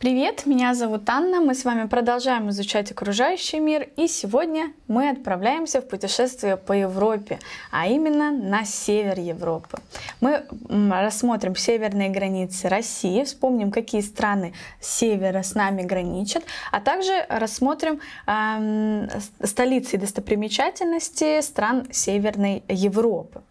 Привет, меня зовут Анна, мы с вами продолжаем изучать окружающий мир, и сегодня мы отправляемся в путешествие по Европе, а именно на север Европы. Мы рассмотрим северные границы России, вспомним, какие страны с севера с нами граничат, а также рассмотрим эм, столицы и достопримечательности стран Северной Европы.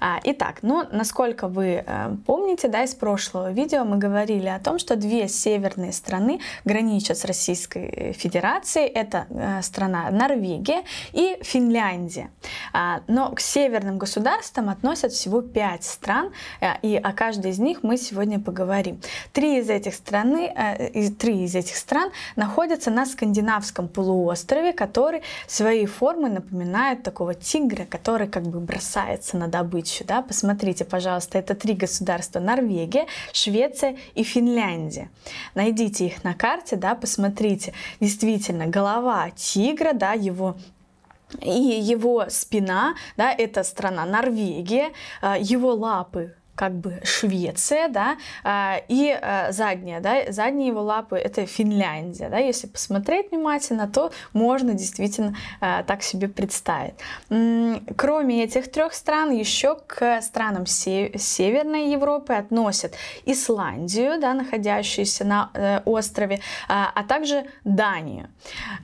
А, итак, ну, насколько вы э, помните, да, из прошлого видео мы говорили о том, что две северные северной страны граничат с Российской э, Федерацией. Это э, страна Норвегия и Финляндия. А, но к северным государствам относят всего пять стран, э, и о каждой из них мы сегодня поговорим. Три из этих страны, три из этих стран находятся на скандинавском полуострове, который своей формы напоминает такого тигра, который как бы бросается на добычу. Да? Посмотрите, пожалуйста, это три государства Норвегия, Швеция и Финляндия. Найдите найдите их на карте, да, посмотрите. Действительно, голова тигра, да, его и его спина, да, это страна Норвегия, а, его лапы как бы Швеция, да, а, и а, задняя, да, задние его лапы это Финляндия, да, если посмотреть внимательно, то можно действительно а, так себе представить. Кроме этих трех стран, еще к странам Северной Европы относят Исландию, да, находящуюся на э, острове, а также Данию.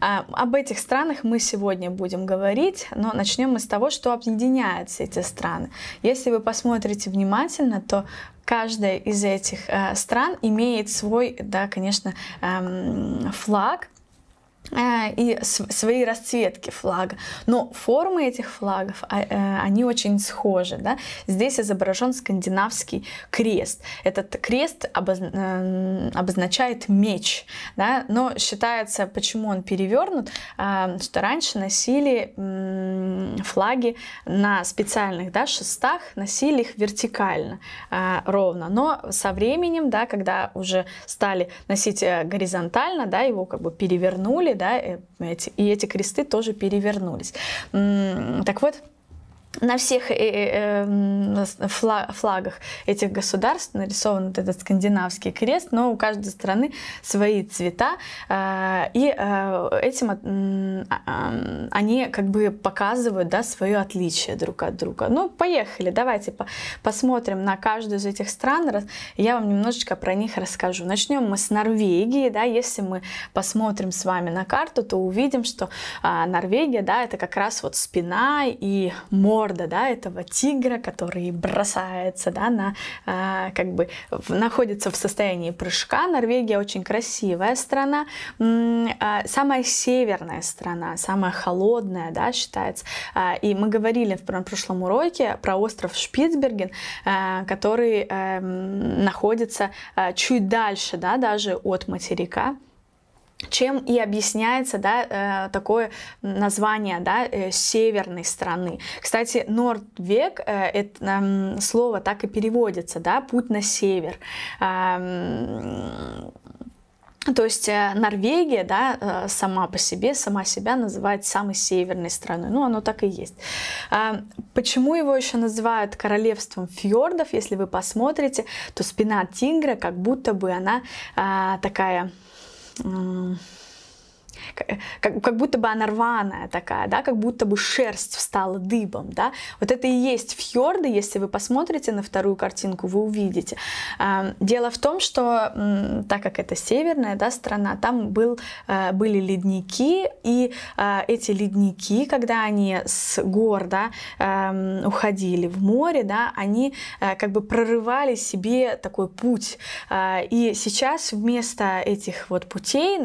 Об этих странах мы сегодня будем говорить, но начнем мы с того, что объединяются эти страны. Если вы посмотрите внимательно, представлена, то каждая из этих э, стран имеет свой, да, конечно, эм, флаг, а, и свои расцветки флага. Но формы этих флагов, а, э, они очень схожи. Да? Здесь изображен скандинавский крест. Этот крест э, обозначает меч. Да? Но считается, почему он перевернут, а, что раньше носили флаги на специальных да, шестах, носили их вертикально, ровно. Но со временем, да, когда уже стали носить э, горизонтально, да, его как бы перевернули, да, э, и эти кресты тоже перевернулись. Так вот, на всех э, э, эм, флагах этих государств нарисован вот этот скандинавский крест, но у каждой страны свои цвета, э, и э, этим э, э, они как бы показывают да, свое отличие друг от друга. Ну, поехали, давайте по посмотрим на каждую из этих стран, я вам немножечко про них расскажу. Начнем мы с Норвегии, да, если мы посмотрим с вами на карту, то увидим, что э, Норвегия, да, это как раз вот спина и море, морда, да, этого тигра, который бросается, да, на, э, как бы, в, находится в состоянии прыжка. Норвегия очень красивая страна, э, самая северная страна, самая холодная, да, считается. Э, и мы говорили в прошлом уроке про остров Шпицберген, э, который э, находится э, чуть дальше, да, даже от материка чем и объясняется да, э, такое название да, э, северной страны. Кстати, Нордвек, э, это эм, слово так и переводится, да, путь на север. Эм, то есть Норвегия, да, сама по себе, сама себя называет самой северной страной. Ну, оно так и есть. Эм, почему его еще называют королевством фьордов? Если вы посмотрите, то спина тигра как будто бы она такая Um, как, как будто бы она рваная такая, да, как будто бы шерсть встала дыбом, да. Вот это и есть фьорды, если вы посмотрите на вторую картинку, вы увидите. Эм, дело в том, что так как это северная, да, страна, там был, э, были ледники, и э, эти ледники, когда они с гор, да, эм, уходили в море, да, они э, как бы прорывали себе такой путь. И сейчас вместо этих вот путей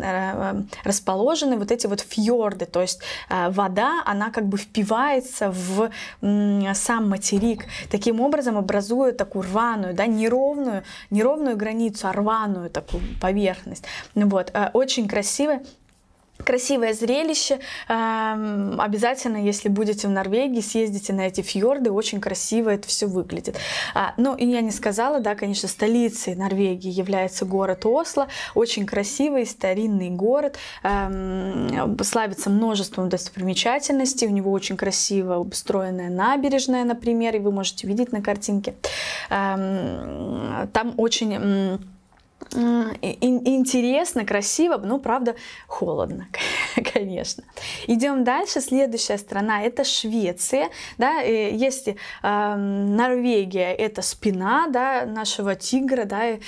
расположены расположены вот эти вот фьорды, то есть э, вода, она как бы впивается в сам материк, таким образом образуя такую рваную, да, неровную, неровную границу, а рваную такую поверхность. ну Вот, э, очень красиво красивое зрелище. Эм, обязательно, если будете в Норвегии, съездите на эти фьорды, очень красиво это все выглядит. А, ну, и я не сказала, да, конечно, столицей Норвегии является город Осло, очень красивый, старинный город, эм, славится множеством достопримечательностей, у него очень красиво обстроенная набережная, например, и вы можете видеть на картинке. Эм, там очень Э, интересно, красиво, но правда холодно, конечно. Идем дальше. Следующая страна это Швеция, да, э, есть э, Норвегия, это спина, да, нашего тигра, да, э,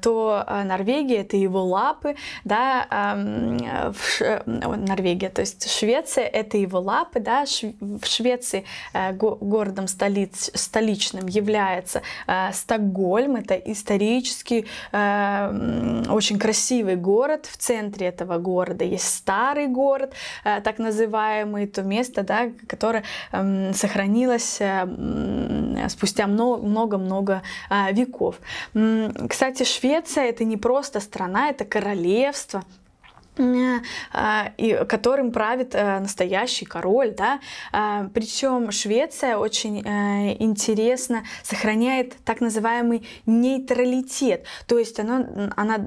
то Норвегия это его лапы, да, эм, Ш... Норвегия, то есть Швеция это его лапы, да, Ш... в Швеции э, го городом столиц столичным является э, Стокгольм, это исторический э, очень красивый город, в центре этого города есть старый город, э, так называемый, то место, да, которое эм, сохранилось э, спустя много-много э, веков. Кстати, Швеция это не просто страна, это королевство, Э, и которым правит э, настоящий король, да. Э, Причем Швеция очень интересно сохраняет так называемый нейтралитет, то есть она, она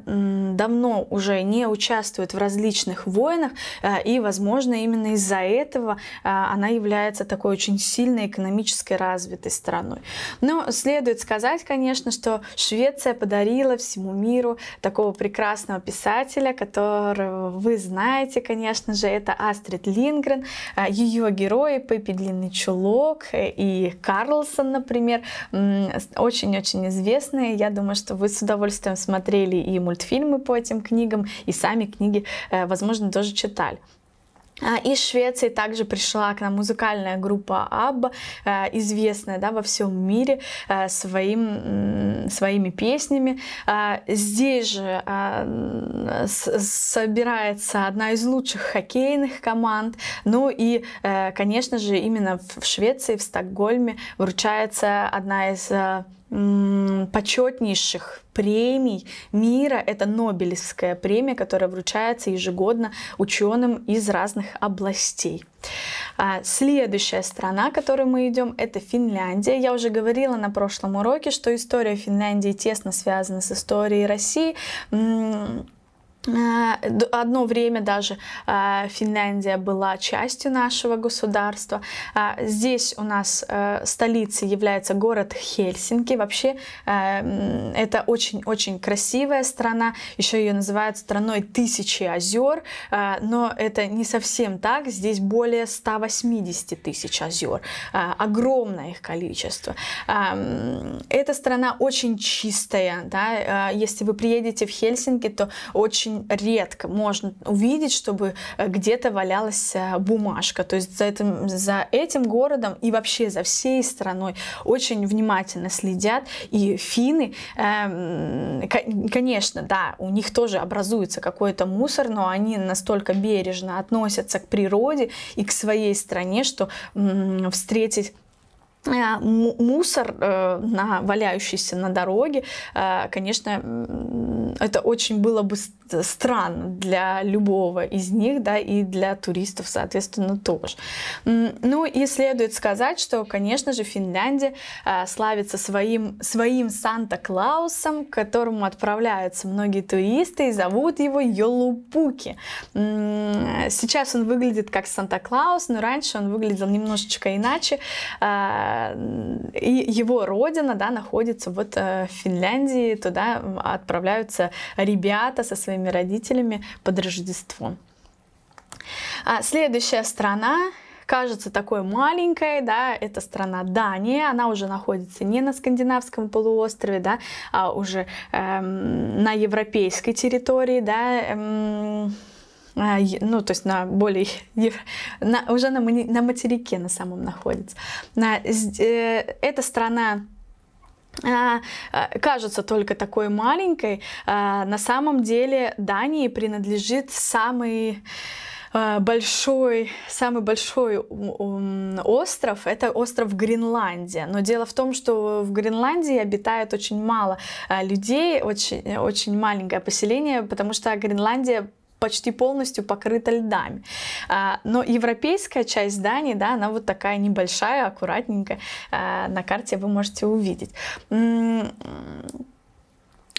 давно уже не участвует в различных войнах, и, возможно, именно из-за этого она является такой очень сильной экономически развитой страной. Но следует сказать, конечно, что Швеция подарила всему миру такого прекрасного писателя, которого вы знаете, конечно же, это Астрид Лингрен, э, ее герои Пеппи Длинный Чулок и Карлсон, например, очень-очень известные. Я думаю, что вы с удовольствием смотрели и мультфильмы по этим книгам, и сами книги, э, возможно, тоже читали. А, из Швеции также пришла к нам музыкальная группа Абба, э, известная да, во всем мире э, своим, своими песнями. Э, здесь же собирается одна из лучших хоккейных команд. Ну и, конечно же, именно в Швеции, в Стокгольме вручается одна из почетнейших премий мира. Это Нобелевская премия, которая вручается ежегодно ученым из разных областей. А, следующая страна, к которой мы идем, это Финляндия. Я уже говорила на прошлом уроке, что история Финляндии тесно связана с историей России Э, одно время даже э, Финляндия была частью нашего государства. Э, здесь у нас столицей является город Хельсинки. Вообще это очень-очень красивая страна. Еще ее называют страной тысячи озер, но это не совсем так. Здесь более 180 тысяч озер. Огромное их количество. Эта страна очень чистая. Да? Если вы приедете в Хельсинки, то очень очень редко можно увидеть, чтобы э, где-то валялась э, бумажка. То есть за этим, за этим городом и вообще за всей страной очень внимательно следят. И финны, э, конечно, да, у них тоже образуется какой-то мусор, но они настолько бережно относятся к природе и к своей стране, что э, встретить Э, мусор, э, на, валяющийся на дороге, э, конечно, это очень было бы странно для любого из них, да, и для туристов, соответственно, тоже. Ну и следует сказать, что, конечно же, Финляндия славится своим, своим Санта-Клаусом, к которому отправляются многие туристы и зовут его Йолупуки. Сейчас он выглядит как Санта-Клаус, но раньше он выглядел немножечко иначе и его родина, да, находится вот э, в Финляндии, туда отправляются ребята со своими родителями под Рождество. А следующая страна кажется такой маленькой, да, это страна Дания, она уже находится не на скандинавском полуострове, да, а уже эм, на европейской территории, да, эм, а, ну, то есть на более, на, уже на, на материке на самом находится. На, э, эта страна а, а, кажется только такой маленькой, на самом деле Дании принадлежит самый большой, самый большой остров, это остров Гренландия. Но дело в том, что в Гренландии обитает очень мало людей, очень, очень маленькое поселение, потому что Гренландия почти полностью покрыта льдами. А, но европейская часть зданий, да, она вот такая небольшая, аккуратненькая. А, на карте вы можете увидеть.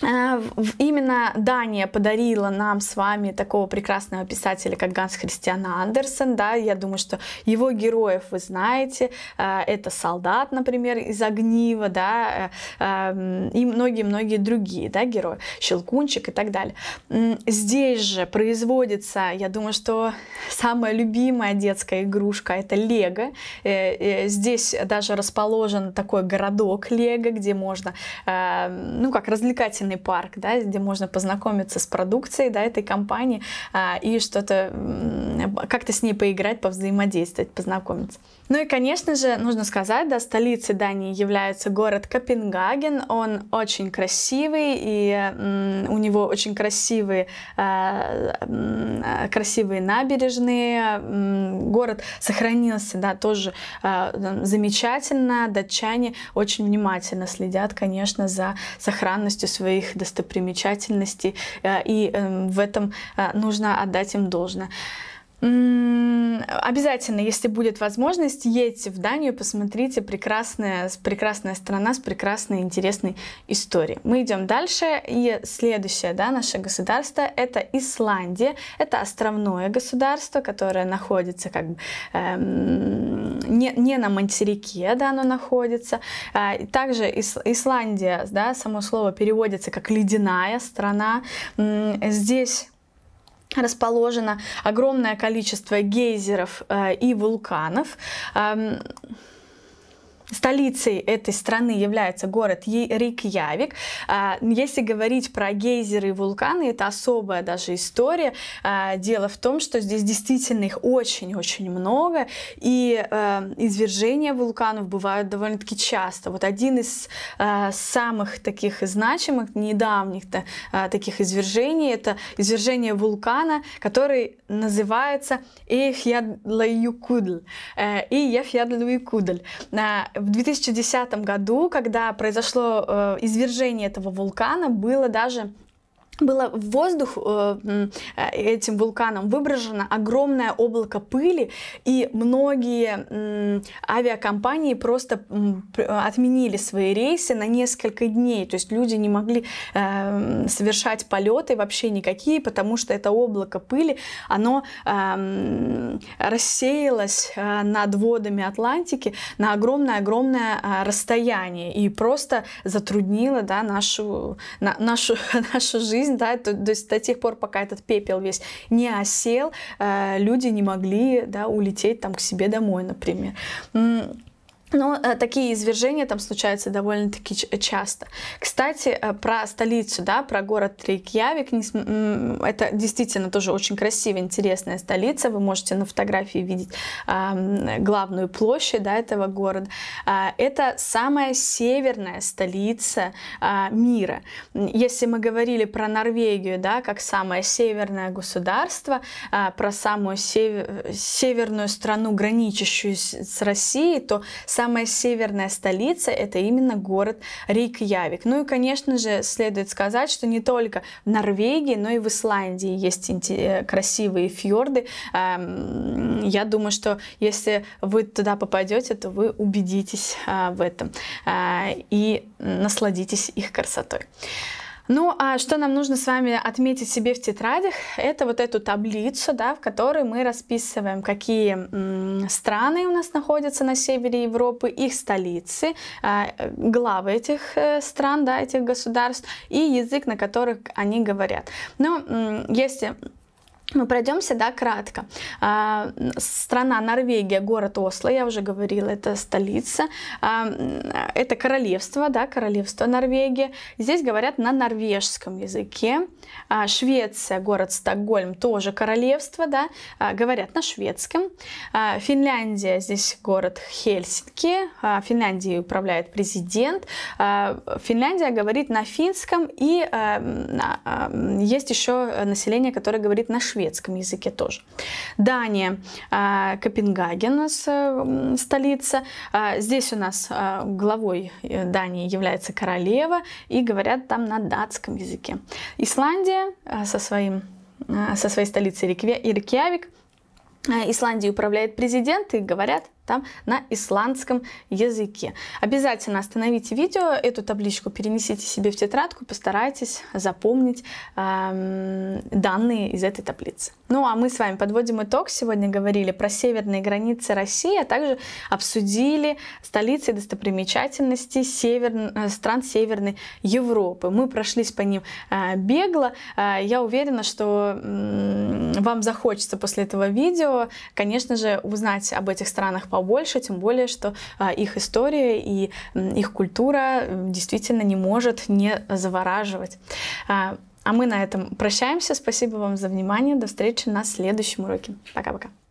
Э, именно Дания подарила нам с вами такого прекрасного писателя, как Ганс Христиан Андерсен. Да? Я думаю, что его героев вы знаете. Э, это солдат, например, из Огнива, да? Э, эм, и многие-многие другие да, герои. Щелкунчик и так далее. Здесь же производится, я думаю, что самая любимая детская игрушка – это Лего. Здесь даже расположен такой городок Лего, где можно, ну как, развлекательно развлекательный парк, да, где можно познакомиться с продукцией да, этой компании а, и что-то как-то с ней поиграть, повзаимодействовать, познакомиться. Ну и, конечно же, нужно сказать, да, столицей Дании является город Копенгаген. Он очень красивый, и у него очень красивые, а, а, красивые набережные. город сохранился, да, тоже а, замечательно. Датчане очень внимательно следят, конечно, за сохранностью своей своих достопримечательностей, э, и эм, в этом э, нужно отдать им должное. Обязательно, если будет возможность, едьте в Данию, посмотрите прекрасная, прекрасная страна с прекрасной интересной историей. Мы идем дальше, и следующее да, наше государство — это Исландия. Это островное государство, которое находится как бы... Эм, не, не на материке, да, оно находится. А, также Исландия, да, само слово переводится как ледяная страна. Здесь расположено огромное количество гейзеров э, и вулканов. Столицей этой страны является город Рикьявик. А, если говорить про гейзеры и вулканы, это особая даже история. А, дело в том, что здесь действительно их очень-очень много, и а, извержения вулканов бывают довольно-таки часто. Вот один из самых таких значимых, недавних таких извержений, это извержение вулкана, который называется Эхьядлаюкудль и э, Ефьядлюикудль в 2010 году, когда произошло э, извержение этого вулкана, было даже было в воздух э, э, этим вулканом выброжено огромное облако пыли, и многие авиакомпании просто отменили свои рейсы на несколько дней. То есть люди не могли э, совершать полеты вообще никакие, потому что это облако пыли, оно рассеялось над водами Атлантики на огромное-огромное расстояние и просто затруднило да, нашу, на, нашу, нашу жизнь жизнь, да, то, то есть до тех пор, пока этот пепел весь не осел, э, люди не могли, да, улететь там к себе домой, например. Но ну, э, такие извержения там случаются довольно-таки э, часто. Кстати, э, про столицу, да, про город Рейкьявик, это действительно тоже очень красивая, интересная столица. Вы можете на фотографии видеть главную площадь да, этого города. А, это самая северная столица а, мира. Если мы говорили про Норвегию, да, как самое северное государство, а, про самую северную страну, граничащую с Россией, то Самая северная столица — это именно город Рейкьявик. Ну и, конечно же, следует сказать, что не только в Норвегии, но и в Исландии есть э, красивые фьорды. Эм, я думаю, что если вы туда попадете, то вы убедитесь э, в этом э, и насладитесь их красотой. Ну, а что нам нужно с вами отметить себе в тетрадях, это вот эту таблицу, да, в которой мы расписываем, какие страны у нас находятся на севере Европы, их столицы, а, э, главы этих э, стран, да, этих государств и язык, на которых они говорят. Но если мы пройдемся, да, кратко. А, страна Норвегия, город Осло, я уже говорила, это столица. А, это королевство, да, королевство Норвегии. Здесь говорят на норвежском языке. А, Швеция, город Стокгольм, тоже королевство, да, говорят на шведском. Финляндия, здесь город Хельсинки. Финляндией управляет президент. Финляндия говорит на финском, и есть еще население, которое говорит на шведском шведском языке тоже. Дания, а, Копенгаген, столица. А, здесь у нас а, главой э, Дании является королева и говорят там на датском языке. Исландия со, своим, со своей столицей Рейкьявик. Исландии управляет президент и говорят там на исландском языке. Обязательно остановите видео, эту табличку перенесите себе в тетрадку, постарайтесь запомнить эм, данные из этой таблицы. Ну а мы с вами подводим итог. Сегодня говорили про северные границы России, а также обсудили столицы и достопримечательности север... Э, стран Северной Европы. Мы прошлись по ним э, бегло. Э, я уверена, что э, вам захочется после этого видео, конечно же, узнать об этих странах побольше, тем более, что а, их история и их культура действительно не может не завораживать. А, а мы на этом прощаемся. Спасибо вам за внимание. До встречи на следующем уроке. Пока-пока.